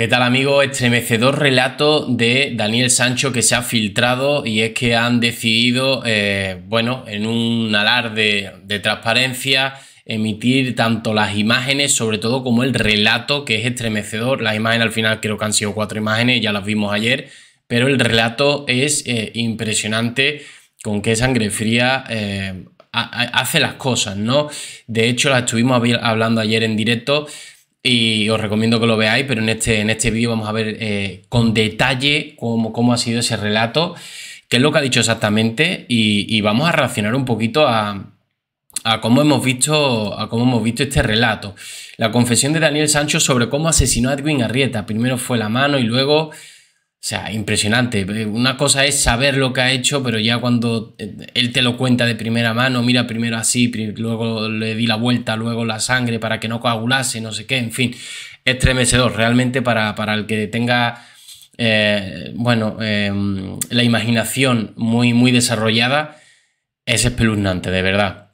¿Qué tal amigo, Estremecedor relato de Daniel Sancho que se ha filtrado y es que han decidido, eh, bueno, en un alarde de transparencia, emitir tanto las imágenes, sobre todo como el relato, que es estremecedor. Las imágenes al final creo que han sido cuatro imágenes, ya las vimos ayer, pero el relato es eh, impresionante con qué sangre fría eh, hace las cosas, ¿no? De hecho, las estuvimos hablando ayer en directo y os recomiendo que lo veáis, pero en este, en este vídeo vamos a ver eh, con detalle cómo, cómo, ha sido ese relato, qué es lo que ha dicho exactamente y, vamos a relacionar un poquito a, cómo hemos visto, a cómo hemos visto este relato. La confesión de Daniel Sancho sobre cómo asesinó a Edwin Arrieta. Primero fue la mano y luego o sea, impresionante. Una cosa es saber lo que ha hecho, pero ya cuando eh, él te lo cuenta de primera mano, mira primero así, luego le di la vuelta, luego la sangre para que no coagulase, no sé qué, en fin, estremecedor realmente para, para el que tenga, eh, bueno, em, la imaginación muy, muy desarrollada, es espeluznante, de verdad.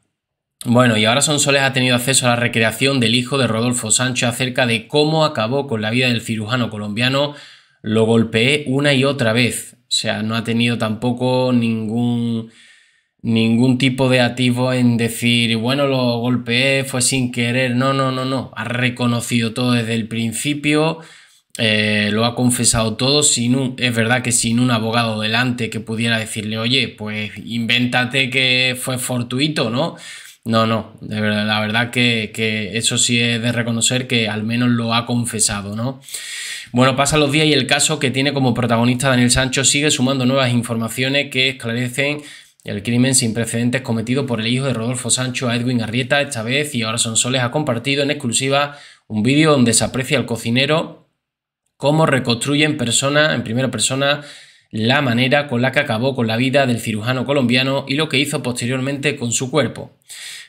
Bueno, y ahora Sonsoles ha tenido acceso a la recreación del hijo de Rodolfo Sancho acerca de cómo acabó con la vida del cirujano colombiano lo golpeé una y otra vez. O sea, no ha tenido tampoco ningún, ningún tipo de ativo en decir, bueno, lo golpeé, fue sin querer. No, no, no, no. Ha reconocido todo desde el principio. Eh, lo ha confesado todo, es verdad que sin un abogado delante que pudiera decirle, oye, pues invéntate que fue fortuito, ¿no? No, no, la verdad que, que eso sí es de reconocer que al menos lo ha confesado, ¿no? Bueno, pasan los días y el caso que tiene como protagonista Daniel Sancho sigue sumando nuevas informaciones que esclarecen el crimen sin precedentes cometido por el hijo de Rodolfo Sancho a Edwin Arrieta esta vez y ahora son soles, ha compartido en exclusiva un vídeo donde se aprecia al cocinero cómo reconstruye en persona, en primera persona, la manera con la que acabó con la vida del cirujano colombiano y lo que hizo posteriormente con su cuerpo.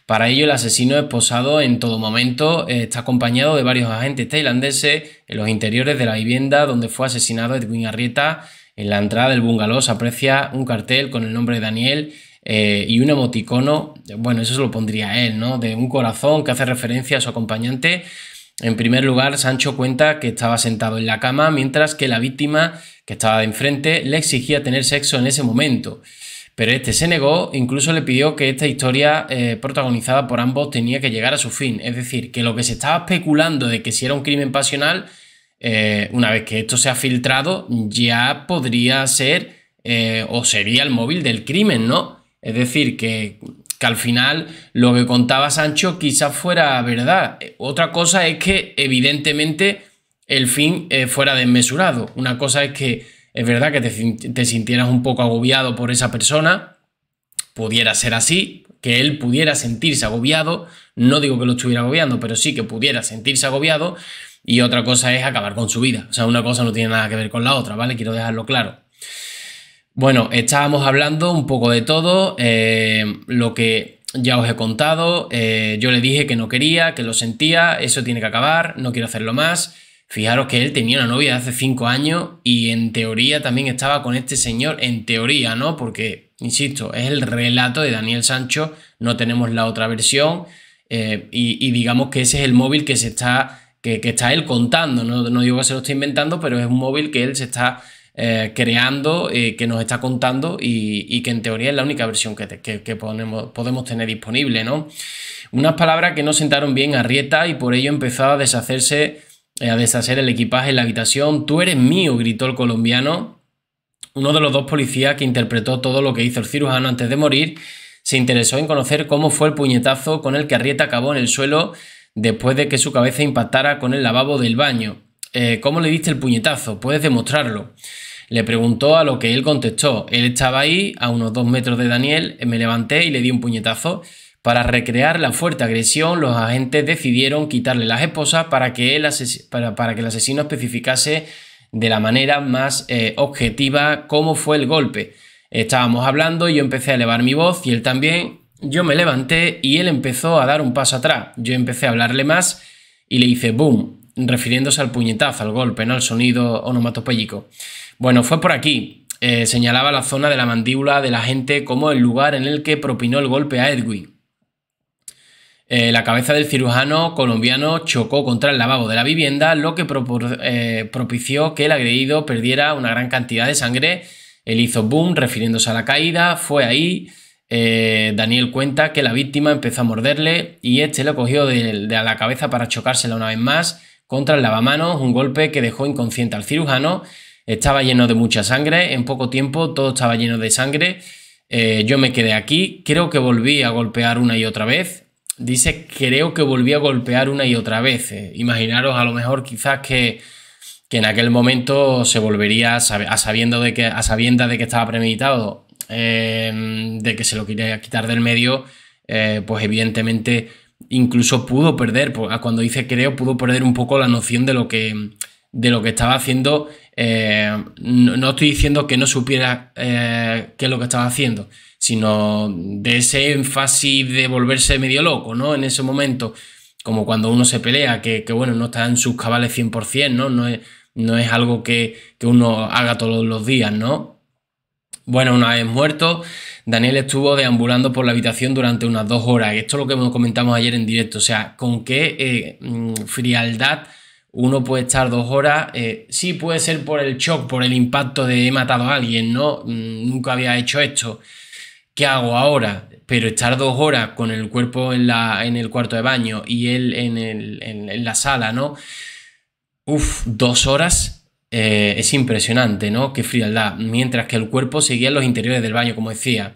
Para ello, el asesino es posado en todo momento eh, está acompañado de varios agentes tailandeses en los interiores de la vivienda donde fue asesinado Edwin Arrieta. En la entrada del bungalow se aprecia un cartel con el nombre de Daniel eh, y un emoticono, bueno, eso se lo pondría él, ¿no? De un corazón que hace referencia a su acompañante. En primer lugar, Sancho cuenta que estaba sentado en la cama mientras que la víctima, que estaba de enfrente, le exigía tener sexo en ese momento. Pero este se negó, incluso le pidió que esta historia eh, protagonizada por ambos tenía que llegar a su fin. Es decir, que lo que se estaba especulando de que si era un crimen pasional, eh, una vez que esto se ha filtrado, ya podría ser eh, o sería el móvil del crimen, ¿no? Es decir, que, que al final lo que contaba Sancho quizás fuera verdad. Otra cosa es que evidentemente el fin fuera desmesurado. Una cosa es que es verdad que te, sintieras un poco agobiado por esa persona, pudiera ser así, que él pudiera sentirse agobiado, no digo que lo estuviera agobiando, pero sí que pudiera sentirse agobiado, y otra cosa es acabar con su vida. O sea, una cosa no tiene nada que ver con la otra, ¿vale? Quiero dejarlo claro. Bueno, estábamos hablando un poco de todo, eh, lo que ya os he contado, eh, yo le dije que no quería, que lo sentía, eso tiene que acabar, no quiero hacerlo más. Fijaros que él tenía una novia de hace cinco años y en teoría también estaba con este señor, en teoría, ¿no? Porque, insisto, es el relato de Daniel Sancho, no tenemos la otra versión eh, y, digamos que ese es el móvil que se está, que, está él contando, ¿no? digo que se lo esté inventando, pero es un móvil que él se está eh, creando, eh, que nos está contando y, que en teoría es la única versión que, podemos tener disponible, ¿no? Unas palabras que no sentaron bien a Rieta y por ello empezó a deshacerse a deshacer el equipaje en la habitación. Tú eres mío, gritó el colombiano. Uno de los dos policías que interpretó todo lo que hizo el cirujano antes de morir se interesó en conocer cómo fue el puñetazo con el que Arrieta acabó en el suelo después de que su cabeza impactara con el lavabo del baño. Eh, ¿Cómo le diste el puñetazo? ¿Puedes demostrarlo? Le preguntó a lo que él contestó. Él estaba ahí, a unos dos metros de Daniel, me levanté y le di un puñetazo. Para recrear la fuerte agresión, los agentes decidieron quitarle las esposas para que el, para, que el asesino especificase de la manera más eh, objetiva cómo fue el golpe. Estábamos hablando, yo empecé a elevar mi voz y él también. Yo me levanté y él empezó a dar un paso atrás. Yo empecé a hablarle más y le hice boom, refiriéndose al puñetazo, al golpe, Al sonido onomatopéyico. Bueno, fue por aquí. Eh, señalaba la zona de la mandíbula de la gente como el lugar en el que propinó el golpe a Edwin. Eh, la cabeza del cirujano colombiano chocó contra el lavabo de la vivienda, lo que eh, propició que el agredido perdiera una gran cantidad de sangre. Él hizo boom refiriéndose a la caída, fue ahí. Eh, Daniel cuenta que la víctima empezó a morderle y este lo cogió de, la cabeza para chocársela una vez más contra el lavamanos, un golpe que dejó inconsciente al cirujano. Estaba lleno de mucha sangre, en poco tiempo todo estaba lleno de sangre. yo me quedé aquí, creo que volví a golpear una y otra vez. Dice, creo que volví a golpear una y otra vez. Eh, imaginaros a lo mejor quizás que, en aquel momento se volvería a, sabiendo de que, a sabiendas de que estaba premeditado, em, de que se lo quería quitar del medio, eh, pues evidentemente incluso pudo perder, pues, cuando dice creo, pudo perder un poco la noción de lo que, de lo que estaba haciendo eh, no, estoy diciendo que no supiera eh, qué es lo que estaba haciendo, sino de ese énfasis de volverse medio loco, ¿no? En ese momento, como cuando uno se pelea, que, bueno, no está en sus cabales 100%, ¿no? No es, no es algo que, uno haga todos los días, ¿no? Bueno, una vez muerto, Daniel estuvo deambulando por la habitación durante unas dos horas. Esto es lo que comentamos ayer en directo. O sea, con qué eh, mm, frialdad uno puede estar dos horas, eh, sí puede ser por el shock, por el impacto de he matado a alguien, ¿no? Mm, nunca había hecho esto, ¿qué hago ahora? Pero estar dos horas con el cuerpo en, en el cuarto de baño y él en, la sala, ¿no? Uf, dos horas eh, es impresionante, ¿no? Qué frialdad. Mientras que el cuerpo seguía en los interiores del baño, como decía.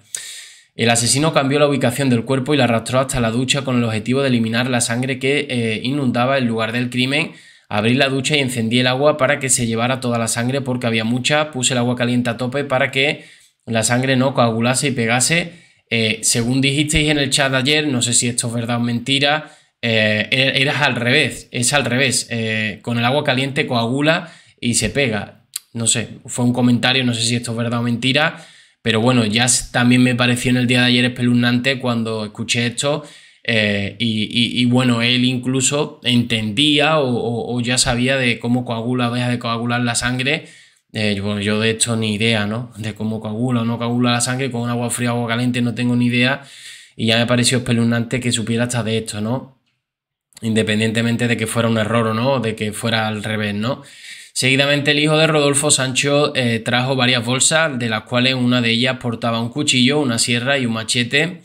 El asesino cambió la ubicación del cuerpo y la arrastró hasta la ducha con el objetivo de eliminar la sangre que eh, inundaba el lugar del crimen Abrí la ducha y encendí el agua para que se llevara toda la sangre porque había mucha. Puse el agua caliente a tope para que la sangre no coagulase y pegase. Eh, según dijisteis en el chat de ayer, no sé si esto es verdad o mentira, eh, eras al revés, es al revés. Eh, con el agua caliente coagula y se pega. No sé, fue un comentario, no sé si esto es verdad o mentira, pero bueno, ya también me pareció en el día de ayer espeluznante cuando escuché esto eh, y, bueno, él incluso entendía o, ya sabía de cómo coagula, deja de coagular la sangre. Eh, yo de hecho ni idea, ¿no? De cómo coagula o no coagula la sangre con agua fría o agua caliente, no tengo ni idea. Y ya me pareció espeluznante que supiera hasta de esto, ¿no? Independientemente de que fuera un error o no, de que fuera al revés, ¿no? Seguidamente el hijo de Rodolfo Sancho eh, trajo varias bolsas, de las cuales una de ellas portaba un cuchillo, una sierra y un machete.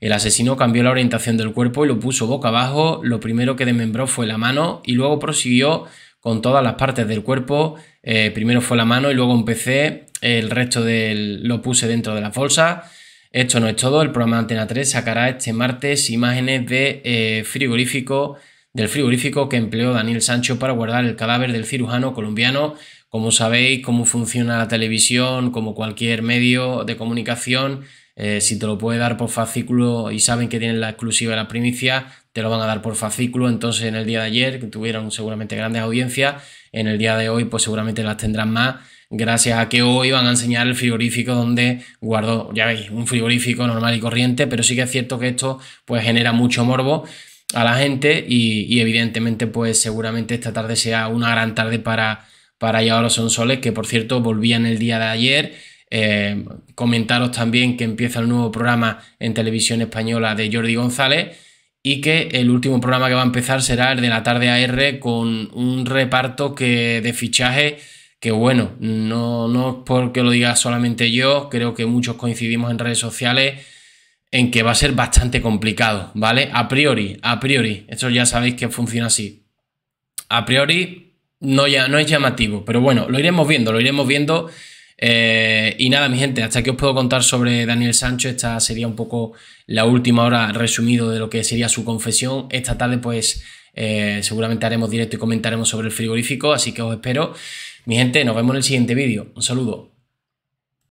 El asesino cambió la orientación del cuerpo y lo puso boca abajo, lo primero que desmembró fue la mano y luego prosiguió con todas las partes del cuerpo, eh, primero fue la mano y luego empecé, el resto del, lo puse dentro de la bolsa. Esto no es todo, el programa Antena 3 sacará este martes imágenes de, eh, frigorífico, del frigorífico que empleó Daniel Sancho para guardar el cadáver del cirujano colombiano. Como sabéis, cómo funciona la televisión, como cualquier medio de comunicación, eh, si te lo puede dar por fascículo y saben que tienen la exclusiva de la primicia, te lo van a dar por fascículo. Entonces, en el día de ayer, que tuvieron seguramente grandes audiencias, en el día de hoy, pues seguramente las tendrán más. Gracias a que hoy van a enseñar el frigorífico donde guardó, ya veis, un frigorífico normal y corriente, pero sí que es cierto que esto pues genera mucho morbo a la gente y, evidentemente pues seguramente esta tarde sea una gran tarde para, para llevar a los sonsoles, que por cierto volvían el día de ayer eh, comentaros también que empieza el nuevo programa en televisión española de Jordi González y que el último programa que va a empezar será el de la tarde AR con un reparto que, de fichaje que bueno, no, no es porque lo diga solamente yo, creo que muchos coincidimos en redes sociales en que va a ser bastante complicado, ¿vale? A priori, a priori, esto ya sabéis que funciona así. A priori no, ya, no es llamativo, pero bueno, lo iremos viendo, lo iremos viendo eh, y nada, mi gente, hasta aquí os puedo contar sobre Daniel Sancho. Esta sería un poco la última hora resumido de lo que sería su confesión. Esta tarde, pues, eh, seguramente haremos directo y comentaremos sobre el frigorífico, así que os espero. Mi gente, nos vemos en el siguiente vídeo. Un saludo.